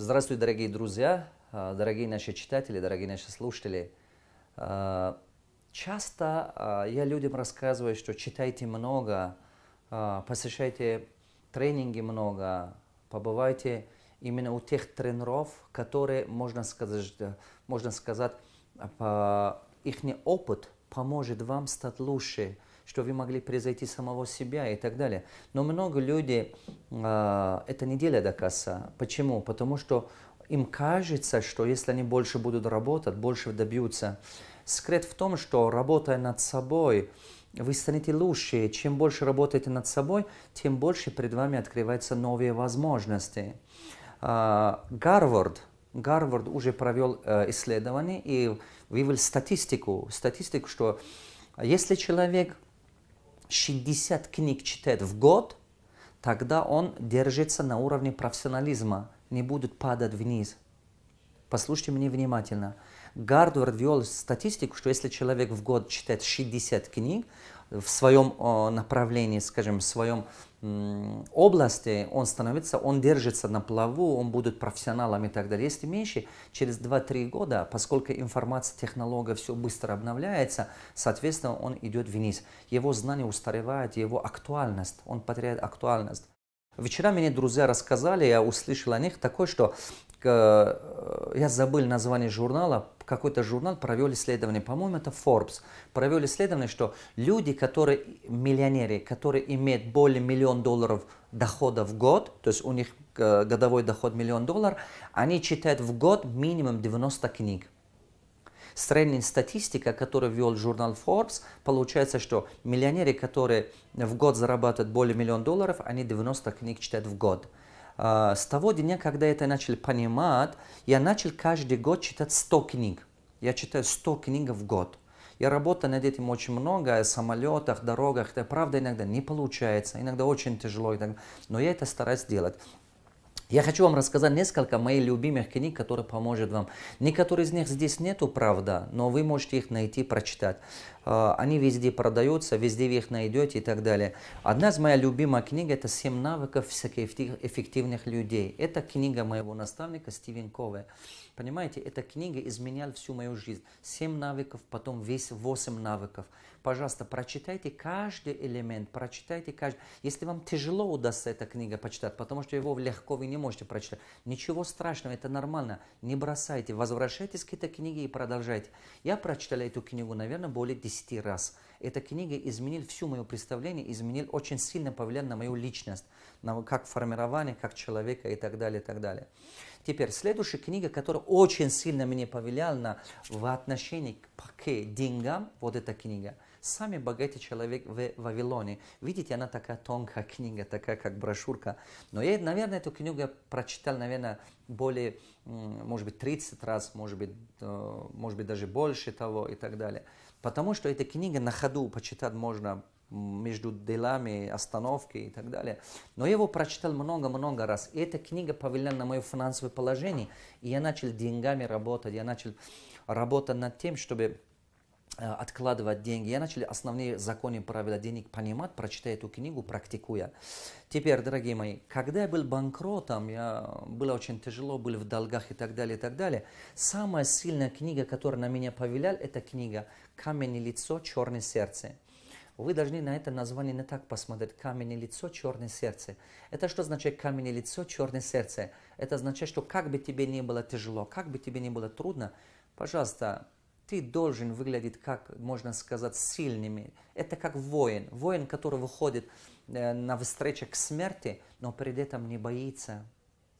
Здравствуйте, дорогие друзья, а, дорогие наши читатели, дорогие наши слушатели. А, часто а, я людям рассказываю, что читайте много, посещайте тренинги много, побывайте именно у тех тренеров, которые, можно сказать, можно сказать их опыт – поможет вам стать лучше, что вы могли произойти самого себя и так далее. Но много людей э, а, это неделя делят до конца. Почему? Потому что им кажется, что если они больше будут работать, больше добьются. Секрет в том, что работая над собой, вы станете лучше. Чем больше работаете над собой, тем больше перед вами открываются новые возможности. А, Гарвард, Гарвард уже провел э, исследование, и вывел статистику, статистику, что а если человек 60 книг читает в год, тогда он держится на уровне профессионализма, не будет падать вниз. Послушайте меня внимательно. Гардвард ввел статистику, что если человек в год читает 60 книг, в своем э, направлении, скажем, в своем области, он становится, он держится на плаву, он будет профессионалом и так далее. Если меньше, через 2-3 года, поскольку информация технология, все быстро обновляется, соответственно, он идет вниз. Его знания устаревают, его актуальность, он потеряет актуальность. Вчера мне друзья рассказали, я услышал о них такое, что э, я забыл название журнала, какой-то журнал провел исследование, по-моему, это Forbes, провел исследование, что люди, которые миллионеры, которые имеют более миллион долларов дохода в год, то есть у них э, годовой доход миллион долларов, они читают в год минимум 90 книг средняя статистика, которую ввел журнал Forbes, получается, что миллионеры, которые в год зарабатывают более миллиона долларов, они 90 книг читают в год. А, с того дня, когда я это начал понимать, я начал каждый год читать 100 книг. Я читаю 100 книг в год. Я работаю над этим очень много, о самолетах, дорогах. Это правда иногда не получается, иногда очень тяжело. Но я это стараюсь делать. Я хочу вам рассказать несколько моих любимых книг, которые поможет вам. Некоторые из них здесь нету, правда, но вы можете их найти, прочитать. А, они везде продаются, везде вы их найдете и так далее. Одна из моих любимых книг – это «Семь навыков всяких эффективных людей». Это книга моего наставника Стивен Кове. Понимаете, эта книга изменяла всю мою жизнь. Семь навыков, потом весь восемь навыков. Пожалуйста, прочитайте каждый элемент, прочитайте каждый. Если вам тяжело удастся эта книга почитать, потому что его легко вы не можете прочитать, ничего страшного, это нормально. Не бросайте, возвращайтесь к этой книге и продолжайте. Я прочитал эту книгу, наверное, более десяти раз. Эта книга изменила всю мое представление, изменила, очень сильно повлияла на мою личность, на как формирование, как человека и так далее, и так далее. Теперь следующая книга, которая очень сильно мне повлияла на в отношении к деньгам, вот эта книга – «Самый богатый человек в Вавилоне». Видите, она такая тонкая книга, такая как брошюрка. Но я, наверное, эту книгу я прочитал, наверное, более, может быть, 30 раз, может быть, э, может быть, даже больше того и так далее. Потому что эта книга на ходу почитать можно между делами, остановки и так далее. Но я его прочитал много-много раз. И эта книга повлияла на мое финансовое положение. И я начал деньгами работать. Я начал работать над тем, чтобы э, откладывать деньги. Я начал основные законы и правила денег понимать, прочитая эту книгу, практикуя. Теперь, дорогие мои, когда я был банкротом, я, было очень тяжело, был в долгах и так далее, и так далее. Самая сильная книга, которая на меня повлияла, это книга «Камень лицо, черное сердце». Вы должны на это название не так посмотреть. Каменное лицо, черное сердце. Это что значит каменное лицо, черное сердце? Это означает, что как бы тебе ни было тяжело, как бы тебе ни было трудно, пожалуйста, ты должен выглядеть, как можно сказать, сильными. Это как воин. Воин, который выходит э, на встречу к смерти, но перед этим не боится.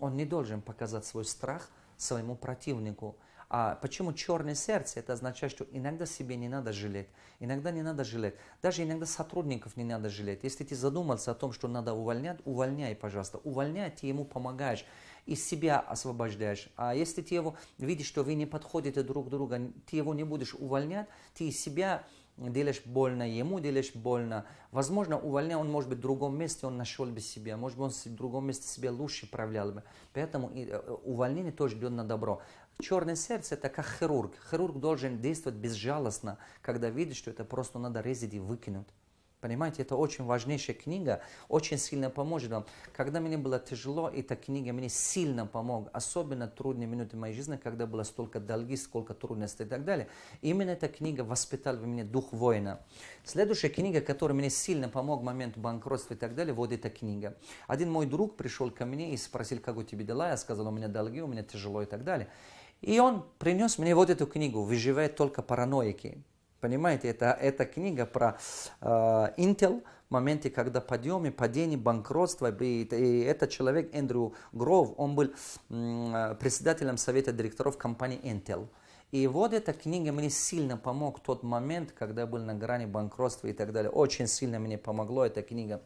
Он не должен показать свой страх своему противнику. А почему черное сердце? Это означает, что иногда себе не надо жалеть, иногда не надо жалеть. Даже иногда сотрудников не надо жалеть. Если ты задумался о том, что надо увольнять, увольняй, пожалуйста. Увольняй, ты ему помогаешь и себя освобождаешь. А если ты его видишь, что вы не подходите друг к другу, ты его не будешь увольнять, ты себя делаешь больно ему, делаешь больно. Возможно, увольня он, может быть, в другом месте он нашел бы себя, может быть, он в другом месте себя лучше проявлял бы. Поэтому э, увольнение тоже идет на добро. Черное сердце – это как хирург. Хирург должен действовать безжалостно, когда видит, что это просто надо резать и выкинуть. Понимаете, это очень важнейшая книга, очень сильно поможет вам. Когда мне было тяжело, эта книга мне сильно помог, особенно трудные минуты моей жизни, когда было столько долги, сколько трудностей и так далее. Именно эта книга воспитала в меня дух воина. Следующая книга, которая мне сильно помог в момент банкротства и так далее, вот эта книга. Один мой друг пришел ко мне и спросил, как у тебя дела, я сказал, у меня долги, у меня тяжело и так далее. И он принес мне вот эту книгу «Выживает только параноики». Понимаете, это, это книга про э, Intel, моменты, когда подъемы, падения, банкротство. И, и этот человек, Эндрю Гров, он был м, э, председателем совета директоров компании Intel. И вот эта книга мне сильно помог тот момент, когда я был на грани банкротства и так далее. Очень сильно мне помогло эта книга.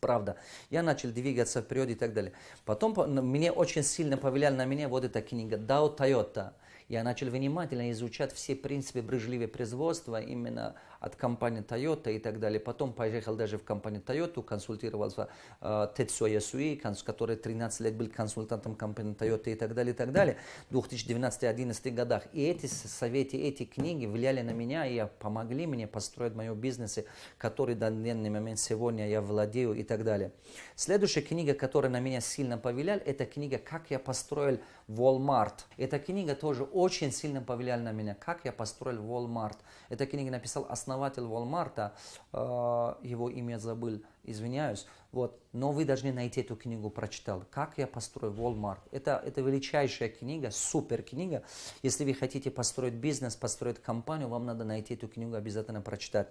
Правда. Я начал двигаться вперед и так далее. Потом мне очень сильно повлияла на меня вот эта книга «Дао Тойота». Я начал внимательно изучать все принципы брежливого производства, именно от компании Toyota и так далее. Потом поехал даже в компанию Toyota, консультировался э, Тецо Ясуи, который 13 лет был консультантом компании Toyota и так далее, и так далее, в 2012-2011 годах. И эти советы, эти книги влияли на меня и помогли мне построить мою бизнес, который до данный момент сегодня я владею и так далее. Следующая книга, которая на меня сильно повлияла, это книга «Как я построил Walmart». Эта книга тоже очень сильно повлияла на меня. «Как я построил Walmart». Эта книга написал основной основатель Walmart, а, его имя забыл, извиняюсь, вот, но вы должны найти эту книгу, прочитал. «Как я построю Walmart». Это, это величайшая книга, супер книга. Если вы хотите построить бизнес, построить компанию, вам надо найти эту книгу, обязательно прочитать.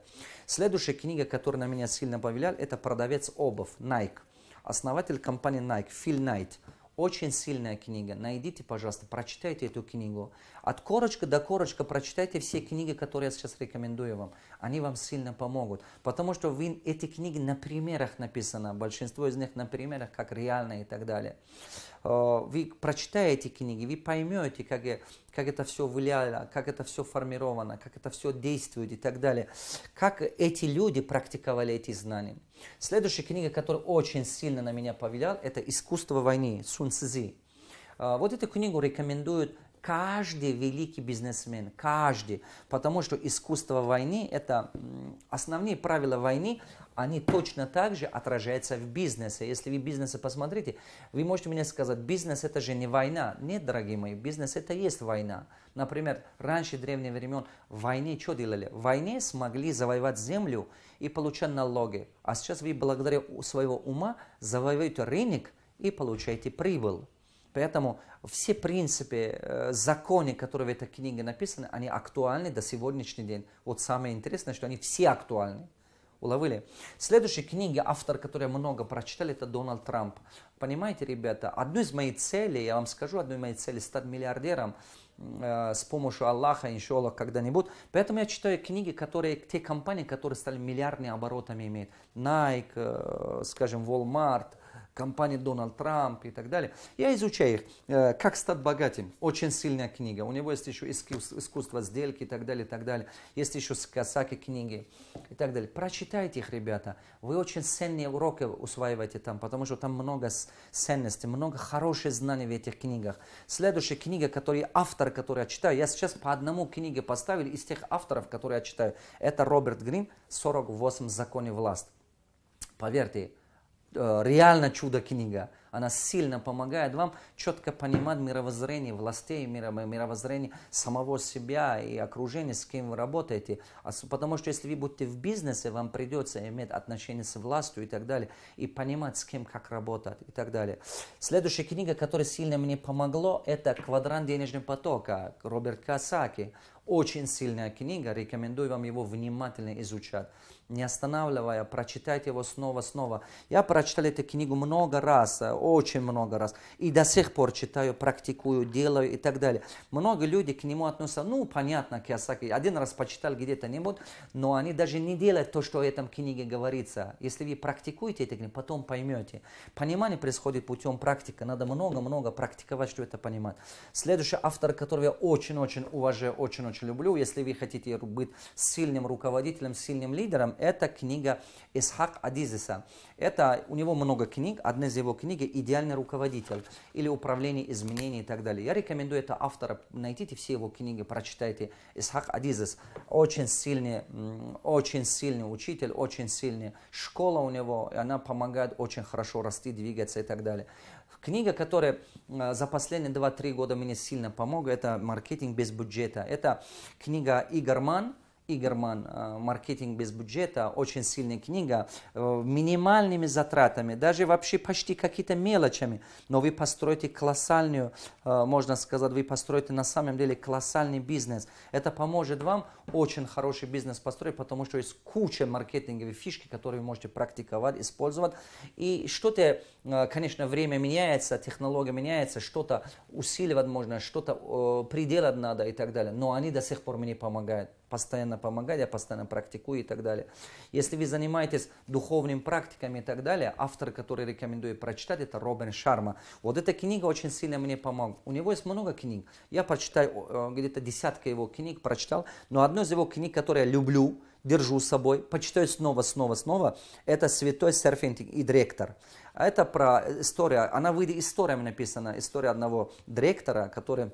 Следующая книга, которая на меня сильно повлияла, это «Продавец обувь» Nike. Основатель компании Nike, Фил Найт. Очень сильная книга. Найдите, пожалуйста, прочитайте эту книгу. От корочка до корочка прочитайте все книги, которые я сейчас рекомендую вам. Они вам сильно помогут. Потому что вы, эти книги на примерах написаны. Большинство из них на примерах, как реально и так далее. Э, вы прочитаете книги, вы поймете, как, как это все влияло, как это все формировано, как это все действует и так далее. Как эти люди практиковали эти знания. Следующая книга, которая очень сильно на меня повлияла, это «Искусство войны» Сун Цзи. Э, вот эту книгу рекомендуют каждый великий бизнесмен, каждый, потому что искусство войны, это основные правила войны, они точно так же отражаются в бизнесе. Если вы бизнеса посмотрите, вы можете мне сказать, бизнес это же не война. Нет, дорогие мои, бизнес это есть война. Например, раньше древних времен в войне что делали? В войне смогли завоевать землю и получать налоги. А сейчас вы благодаря своего ума завоеваете рынок и получаете прибыль. Поэтому все принципы, э, законы, которые в этой книге написаны, они актуальны до сегодняшний день. Вот самое интересное, что они все актуальны. Уловили? Следующая книга, автор, который много прочитали, это Дональд Трамп. Понимаете, ребята, одну из моих целей, я вам скажу, одну из моих целей стать миллиардером э, с помощью Аллаха, иншаллах, когда-нибудь. Поэтому я читаю книги, которые, те компании, которые стали миллиардными оборотами имеют. Nike, э, скажем, Walmart, компании Дональд Трамп и так далее. Я изучаю их. Э, «Как стать богатым» – очень сильная книга. У него есть еще искусство, сделки и так далее, и так далее. Есть еще Касаки книги и так далее. Прочитайте их, ребята. Вы очень ценные уроки усваиваете там, потому что там много ценностей, много хороших знаний в этих книгах. Следующая книга, которую автор, который я читаю, я сейчас по одному книге поставил из тех авторов, которые я читаю. Это Роберт Грин «48 законов власти». Поверьте, Э, реально чудо книга она сильно помогает вам четко понимать мировоззрение властей, мировоззрение самого себя и окружения, с кем вы работаете. А потому что если вы будете в бизнесе, вам придется иметь отношения с властью и так далее, и понимать, с кем как работать и так далее. Следующая книга, которая сильно мне помогла, это «Квадрант денежного потока» Роберт Касаки. Очень сильная книга, рекомендую вам его внимательно изучать. Не останавливая, прочитайте его снова-снова. Я прочитал эту книгу много раз, очень много раз. И до сих пор читаю, практикую, делаю и так далее. Много людей к нему относятся, ну, понятно, Киосаки, один раз почитал где-то не но они даже не делают то, что в этом книге говорится. Если вы практикуете это, потом поймете. Понимание происходит путем практики. Надо много-много практиковать, чтобы это понимать. Следующий автор, которого я очень-очень уважаю, очень-очень люблю, если вы хотите быть сильным руководителем, сильным лидером, это книга Исхак Адизиса. Это, у него много книг, одна из его книг идеальный руководитель или управление изменений и так далее. Я рекомендую это автора, найдите все его книги, прочитайте. Исхак Адизес очень сильный, очень сильный учитель, очень сильная школа у него, и она помогает очень хорошо расти, двигаться и так далее. Книга, которая э, за последние 2-3 года мне сильно помогла, это «Маркетинг без бюджета». Это книга Игорь Ман, Игерман э, «Маркетинг без бюджета», очень сильная книга, э, минимальными затратами, даже вообще почти какими то мелочами, но вы построите колоссальную, э, можно сказать, вы построите на самом деле колоссальный бизнес. Это поможет вам очень хороший бизнес построить, потому что есть куча маркетинговых фишки, которые вы можете практиковать, использовать. И что-то, конечно, время меняется, технология меняется, что-то усиливать можно, что-то приделать надо и так далее, но они до сих пор мне помогают постоянно помогать, я постоянно практикую и так далее. Если вы занимаетесь духовными практиками и так далее, автор, который рекомендую прочитать, это Робин Шарма. Вот эта книга очень сильно мне помогла. У него есть много книг. Я прочитаю где-то десятка его книг, прочитал. Но одну из его книг, которую я люблю, держу с собой, почитаю снова, снова, снова, это «Святой серфинг и директор». А это про история, она выйдет историями написана, история одного директора, который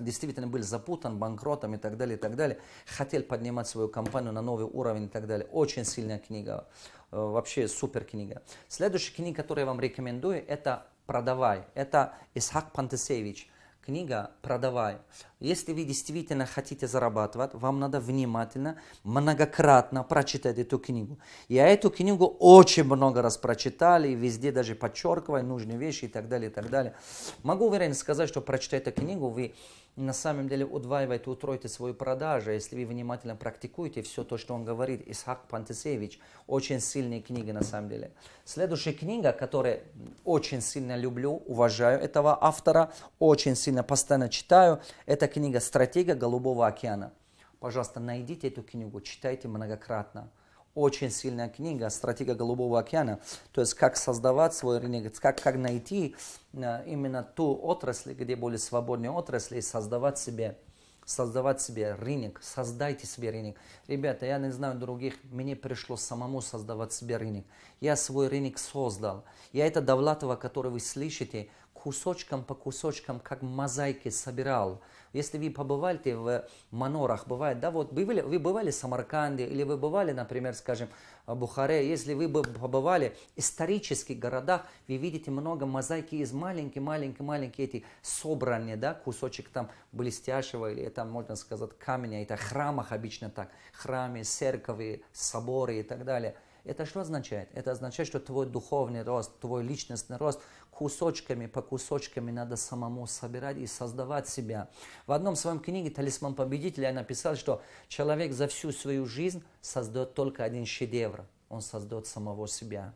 действительно был запутан банкротом и так далее, и так далее, хотел поднимать свою компанию на новый уровень и так далее. Очень сильная книга, э, вообще супер книга. Следующая книга, которую я вам рекомендую, это «Продавай». Это Исхак Пантесевич книга «Продавай». Если вы действительно хотите зарабатывать, вам надо внимательно, многократно прочитать эту книгу. Я эту книгу очень много раз прочитали, и везде даже подчеркиваю нужные вещи и так далее, и так далее. Могу уверенно сказать, что прочитая эту книгу, вы на самом деле удваиваете, утроит свою продажу, а если вы внимательно практикуете все то, что он говорит, Исхак Пантесевич. Очень сильные книги на самом деле. Следующая книга, которую очень сильно люблю, уважаю этого автора, очень сильно постоянно читаю, это книга «Стратегия Голубого океана». Пожалуйста, найдите эту книгу, читайте многократно очень сильная книга стратега Голубого океана», то есть как создавать свой рынок, как, как найти э, именно ту отрасль, где более свободные отрасли, и создавать себе, создавать себе рынок, создайте себе рынок. Ребята, я не знаю других, мне пришлось самому создавать себе рынок. Я свой рынок создал. Я это Давлатова который вы слышите – кусочком по кусочкам, как мозаики собирал. Если вы побывали в манорах, бывает, да, вот вы, вы бывали в Самарканде или вы бывали, например, скажем, в Бухаре, если вы побывали в исторических городах, вы видите много мозаики из маленьких, маленьких, маленьких эти собрания, да, кусочек там блестящего или там, можно сказать, камня, это храмах обычно так, храмы, церкви, соборы и так далее – это что означает? Это означает, что твой духовный рост, твой личностный рост кусочками по кусочками надо самому собирать и создавать себя. В одном своем книге «Талисман победителя» я написал, что человек за всю свою жизнь создает только один шедевр. Он создает самого себя.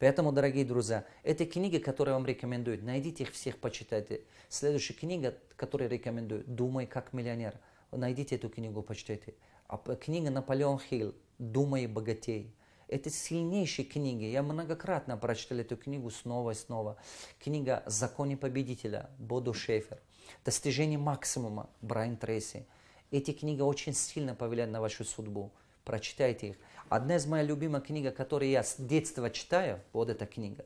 Поэтому, дорогие друзья, эти книги, которые я вам рекомендую, найдите их всех, почитайте. Следующая книга, которую рекомендую, «Думай как миллионер». Найдите эту книгу, почитайте. А книга «Наполеон Хилл». «Думай богатей». Это сильнейшие книги. Я многократно прочитал эту книгу снова и снова. Книга «Законы победителя» Боду Шефер. «Достижение максимума» Брайан Трейси. Эти книги очень сильно повлияют на вашу судьбу. Прочитайте их. Одна из моих любимых книг, которую я с детства читаю, вот эта книга.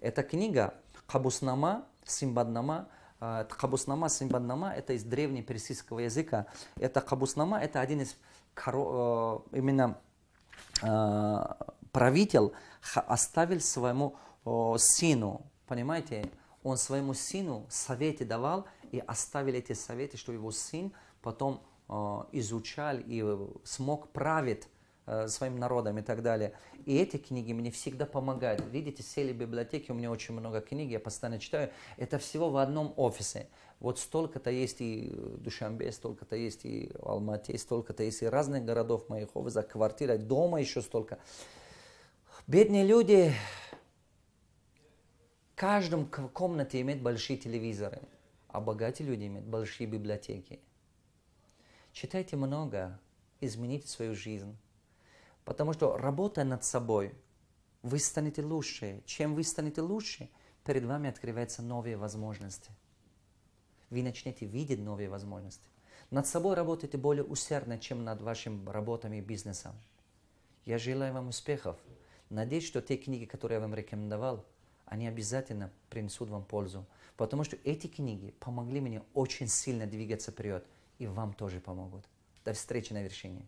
Эта книга Хабуснама, Симбаднама, э, Хабуснама, Симбаднама – это из древнего персидского языка. Это Хабуснама – это один из Э, именно э, правитель оставил своему э, сыну, понимаете, он своему сыну советы давал и оставил эти советы, что его сын потом изучал и смог править э, своим народом и так далее. И эти книги мне всегда помогают. Видите, сели в библиотеке, у меня очень много книг, я постоянно читаю. Это всего в одном офисе. Вот столько-то есть и Душамбе, столько-то есть и Алмате, столько-то есть и разных городов моих за квартира, дома еще столько. Бедные люди в каждом комнате имеют большие телевизоры, а богатые люди имеют большие библиотеки. Читайте много, измените свою жизнь. Потому что работая над собой, вы станете лучше. Чем вы станете лучше, перед вами открываются новые возможности. Вы начнете видеть новые возможности. Над собой работайте более усердно, чем над вашим работами и бизнесом. Я желаю вам успехов. Надеюсь, что те книги, которые я вам рекомендовал, они обязательно принесут вам пользу. Потому что эти книги помогли мне очень сильно двигаться вперед и вам тоже помогут. До встречи на вершине.